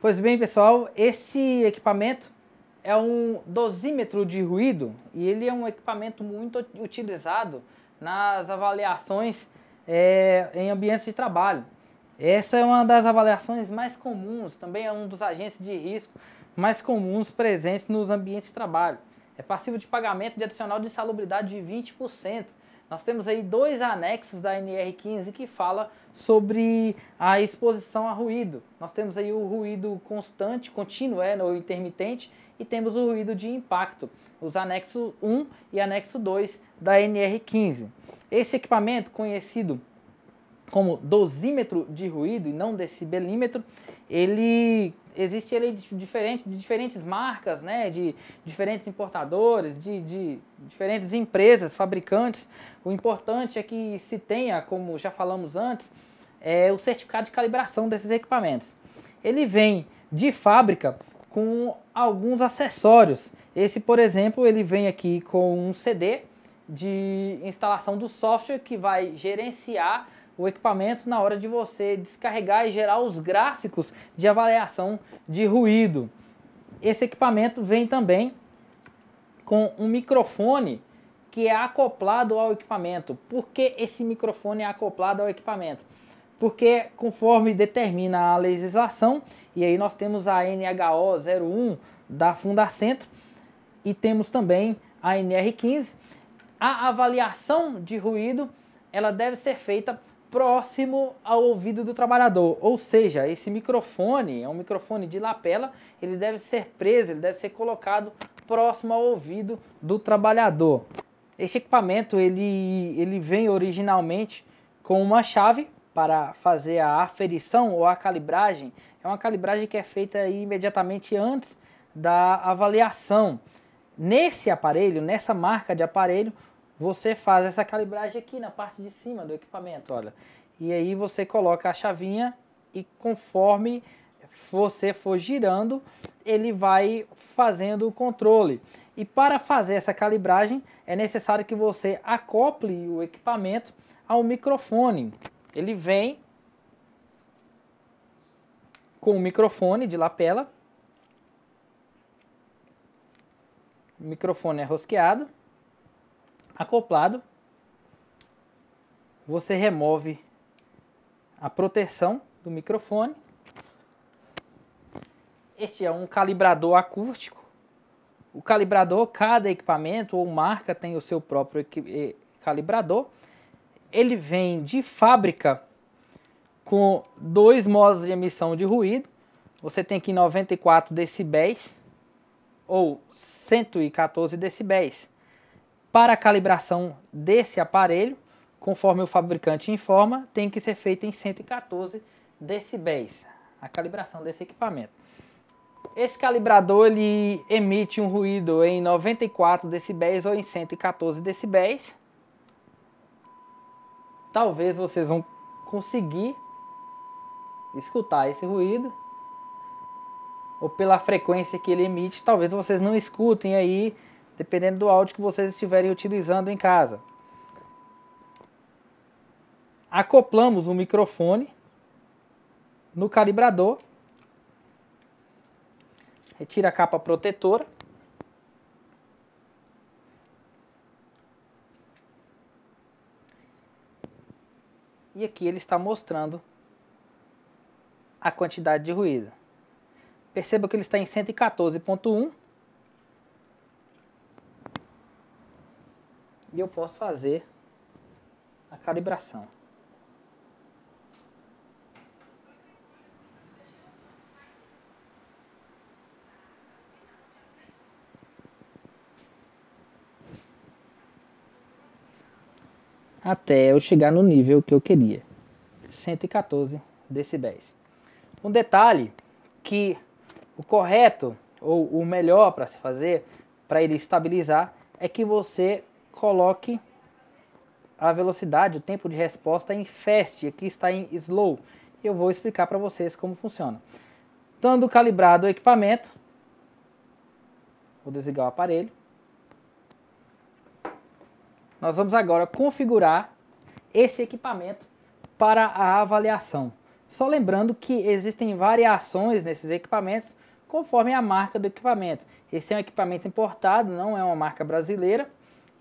Pois bem, pessoal, esse equipamento é um dosímetro de ruído e ele é um equipamento muito utilizado nas avaliações é, em ambientes de trabalho. Essa é uma das avaliações mais comuns, também é um dos agentes de risco mais comuns presentes nos ambientes de trabalho. É passivo de pagamento de adicional de insalubridade de 20%. Nós temos aí dois anexos da NR15 que fala sobre a exposição a ruído. Nós temos aí o ruído constante, contínuo é, ou intermitente, e temos o ruído de impacto, os anexos 1 e anexo 2 da NR15. Esse equipamento, conhecido como dosímetro de ruído e não decibelímetro, ele existe ele diferente, de diferentes marcas, né, de diferentes importadores, de, de diferentes empresas, fabricantes. O importante é que se tenha, como já falamos antes, é o certificado de calibração desses equipamentos. Ele vem de fábrica com alguns acessórios. Esse, por exemplo, ele vem aqui com um CD de instalação do software que vai gerenciar o equipamento na hora de você descarregar e gerar os gráficos de avaliação de ruído. Esse equipamento vem também com um microfone que é acoplado ao equipamento. Por que esse microfone é acoplado ao equipamento? Porque conforme determina a legislação, e aí nós temos a NHO 01 da Fundacentro e temos também a NR15, a avaliação de ruído ela deve ser feita próximo ao ouvido do trabalhador. Ou seja, esse microfone é um microfone de lapela, ele deve ser preso, ele deve ser colocado próximo ao ouvido do trabalhador. Esse equipamento ele, ele vem originalmente com uma chave para fazer a aferição ou a calibragem. É uma calibragem que é feita imediatamente antes da avaliação. Nesse aparelho, nessa marca de aparelho, você faz essa calibragem aqui na parte de cima do equipamento, olha. E aí você coloca a chavinha e conforme você for girando, ele vai fazendo o controle. E para fazer essa calibragem, é necessário que você acople o equipamento ao microfone. Ele vem com o microfone de lapela. O microfone é rosqueado acoplado, você remove a proteção do microfone. Este é um calibrador acústico. O calibrador, cada equipamento ou marca tem o seu próprio eh, calibrador. Ele vem de fábrica com dois modos de emissão de ruído. Você tem aqui 94 decibéis ou 114 decibéis. Para a calibração desse aparelho, conforme o fabricante informa, tem que ser feita em 114 decibéis, a calibração desse equipamento. Esse calibrador ele emite um ruído em 94 decibéis ou em 114 decibéis. Talvez vocês vão conseguir escutar esse ruído ou pela frequência que ele emite, talvez vocês não escutem aí dependendo do áudio que vocês estiverem utilizando em casa. Acoplamos o microfone no calibrador. Retira a capa protetora. E aqui ele está mostrando a quantidade de ruído. Perceba que ele está em 114.1 e eu posso fazer a calibração. até eu chegar no nível que eu queria, 114 decibéis. Um detalhe que o correto ou o melhor para se fazer para ele estabilizar é que você coloque a velocidade, o tempo de resposta em fast, aqui está em slow. Eu vou explicar para vocês como funciona. Estando calibrado o equipamento, vou desligar o aparelho. Nós vamos agora configurar esse equipamento para a avaliação. Só lembrando que existem variações nesses equipamentos conforme a marca do equipamento. Esse é um equipamento importado, não é uma marca brasileira.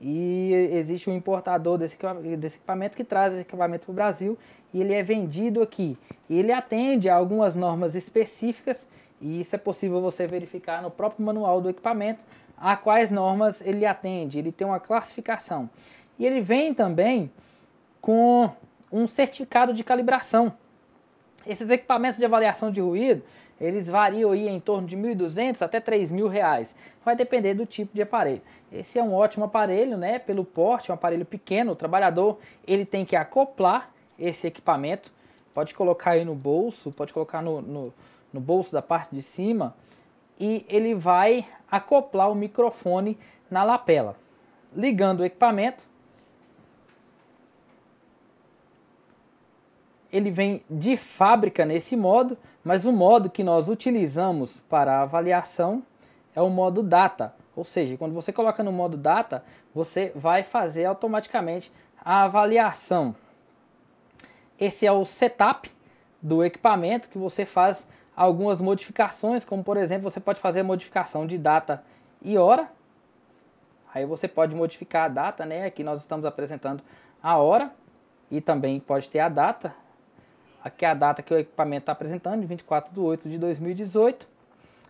E existe um importador desse, desse equipamento que traz esse equipamento para o Brasil e ele é vendido aqui. Ele atende a algumas normas específicas e isso é possível você verificar no próprio manual do equipamento a quais normas ele atende. Ele tem uma classificação. E ele vem também com um certificado de calibração. Esses equipamentos de avaliação de ruído eles variam aí em torno de 1.200 até 3.000 reais. Vai depender do tipo de aparelho. Esse é um ótimo aparelho, né? Pelo porte, é um aparelho pequeno. O trabalhador ele tem que acoplar esse equipamento. Pode colocar aí no bolso, pode colocar no, no, no bolso da parte de cima e ele vai acoplar o microfone na lapela. Ligando o equipamento, ele vem de fábrica nesse modo, mas o modo que nós utilizamos para avaliação é o modo data. Ou seja, quando você coloca no modo data, você vai fazer automaticamente a avaliação. Esse é o setup do equipamento que você faz algumas modificações, como por exemplo, você pode fazer a modificação de data e hora. Aí você pode modificar a data, né? Aqui nós estamos apresentando a hora e também pode ter a data, Aqui é a data que o equipamento está apresentando, 24 de 8 de 2018.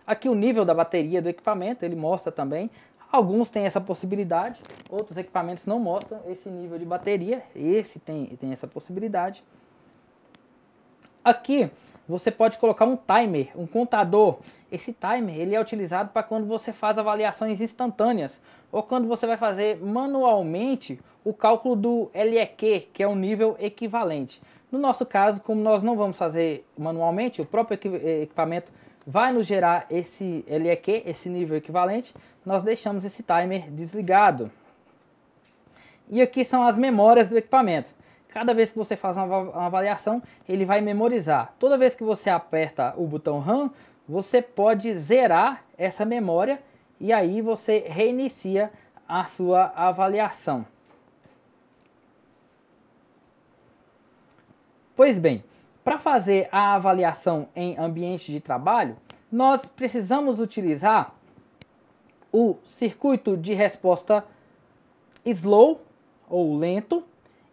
Aqui o nível da bateria do equipamento, ele mostra também. Alguns têm essa possibilidade, outros equipamentos não mostram esse nível de bateria. Esse tem, tem essa possibilidade. Aqui você pode colocar um timer, um contador. Esse timer ele é utilizado para quando você faz avaliações instantâneas ou quando você vai fazer manualmente o cálculo do LEQ, que é o nível equivalente. No nosso caso, como nós não vamos fazer manualmente, o próprio eh, equipamento vai nos gerar esse LEQ, esse nível equivalente, nós deixamos esse timer desligado. E aqui são as memórias do equipamento. Cada vez que você faz uma avaliação, ele vai memorizar. Toda vez que você aperta o botão RAM, você pode zerar essa memória e aí você reinicia a sua avaliação. Pois bem, para fazer a avaliação em ambiente de trabalho, nós precisamos utilizar o circuito de resposta slow ou lento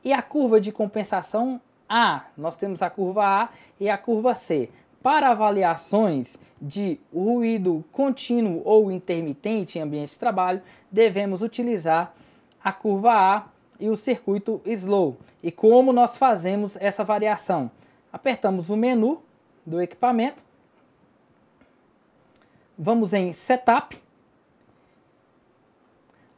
e a curva de compensação A. Nós temos a curva A e a curva C. Para avaliações de ruído contínuo ou intermitente em ambiente de trabalho, devemos utilizar a curva A e o circuito slow. E como nós fazemos essa variação? Apertamos o menu do equipamento, vamos em setup.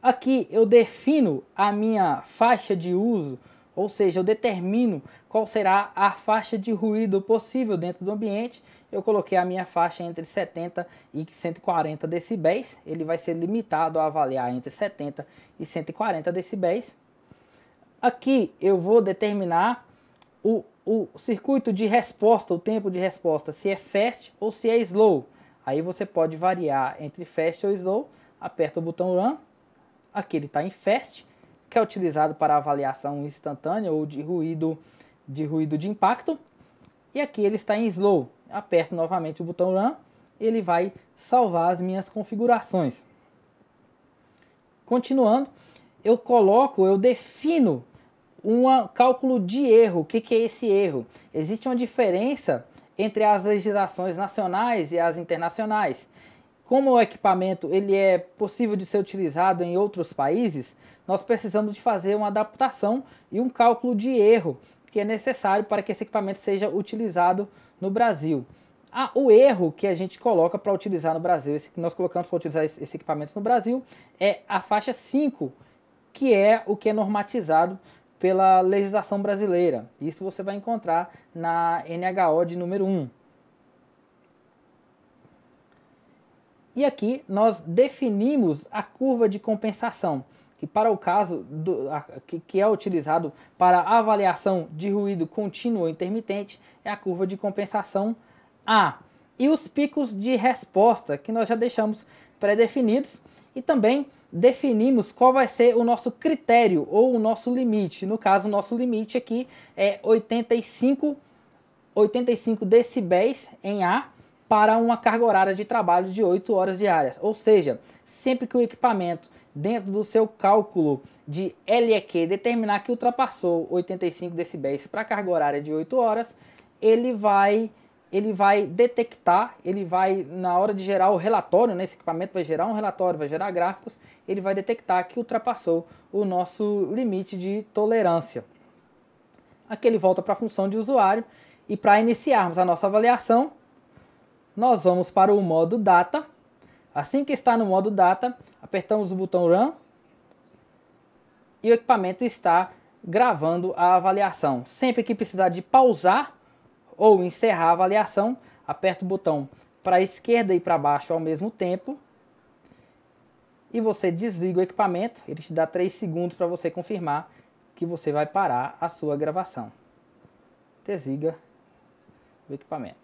Aqui eu defino a minha faixa de uso, ou seja, eu determino qual será a faixa de ruído possível dentro do ambiente. Eu coloquei a minha faixa entre 70 e 140 decibéis. Ele vai ser limitado a avaliar entre 70 e 140 decibéis. Aqui eu vou determinar o, o circuito de resposta, o tempo de resposta, se é fast ou se é slow. Aí você pode variar entre fast ou slow, aperta o botão Run, aqui ele está em fast, que é utilizado para avaliação instantânea ou de ruído, de ruído de impacto. E aqui ele está em slow, aperto novamente o botão Run, ele vai salvar as minhas configurações. Continuando, eu coloco, eu defino um cálculo de erro. O que, que é esse erro? Existe uma diferença entre as legislações nacionais e as internacionais. Como o equipamento ele é possível de ser utilizado em outros países, nós precisamos de fazer uma adaptação e um cálculo de erro que é necessário para que esse equipamento seja utilizado no Brasil. Ah, o erro que a gente coloca para utilizar no Brasil, esse que nós colocamos para utilizar esse equipamento no Brasil, é a faixa 5, que é o que é normatizado pela legislação brasileira. Isso você vai encontrar na NHO de número 1. E aqui nós definimos a curva de compensação, que para o caso do, a, que, que é utilizado para avaliação de ruído contínuo ou intermitente, é a curva de compensação A. E os picos de resposta, que nós já deixamos pré-definidos, e também definimos qual vai ser o nosso critério ou o nosso limite. No caso, o nosso limite aqui é 85, 85 decibéis em A para uma carga horária de trabalho de 8 horas diárias. Ou seja, sempre que o equipamento dentro do seu cálculo de LEQ determinar que ultrapassou 85 decibéis para carga horária de 8 horas, ele vai ele vai detectar, ele vai, na hora de gerar o relatório, né, esse equipamento vai gerar um relatório, vai gerar gráficos, ele vai detectar que ultrapassou o nosso limite de tolerância. Aqui ele volta para a função de usuário e para iniciarmos a nossa avaliação, nós vamos para o modo Data. Assim que está no modo Data, apertamos o botão Run e o equipamento está gravando a avaliação. Sempre que precisar de pausar, ou encerrar a avaliação, aperta o botão para a esquerda e para baixo ao mesmo tempo e você desliga o equipamento. Ele te dá 3 segundos para você confirmar que você vai parar a sua gravação. Desliga o equipamento.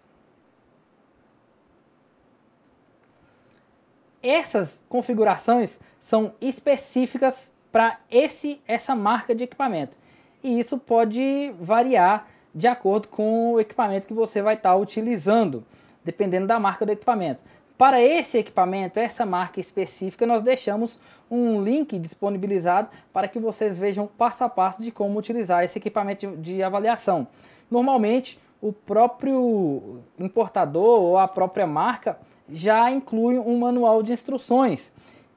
Essas configurações são específicas para esse essa marca de equipamento. E isso pode variar de acordo com o equipamento que você vai estar tá utilizando, dependendo da marca do equipamento. Para esse equipamento, essa marca específica, nós deixamos um link disponibilizado para que vocês vejam passo a passo de como utilizar esse equipamento de, de avaliação. Normalmente, o próprio importador ou a própria marca já inclui um manual de instruções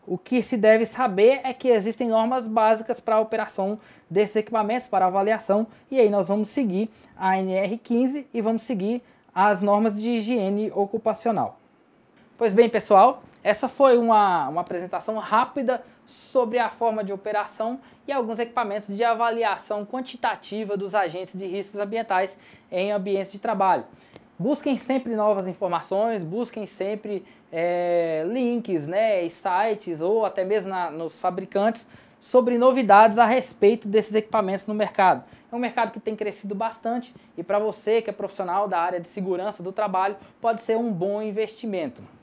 o que se deve saber é que existem normas básicas para a operação desses equipamentos, para avaliação, e aí nós vamos seguir a NR15 e vamos seguir as normas de higiene ocupacional. Pois bem, pessoal, essa foi uma, uma apresentação rápida sobre a forma de operação e alguns equipamentos de avaliação quantitativa dos agentes de riscos ambientais em ambientes de trabalho busquem sempre novas informações, busquem sempre é, links, né, sites ou até mesmo na, nos fabricantes sobre novidades a respeito desses equipamentos no mercado. É um mercado que tem crescido bastante e para você que é profissional da área de segurança do trabalho pode ser um bom investimento.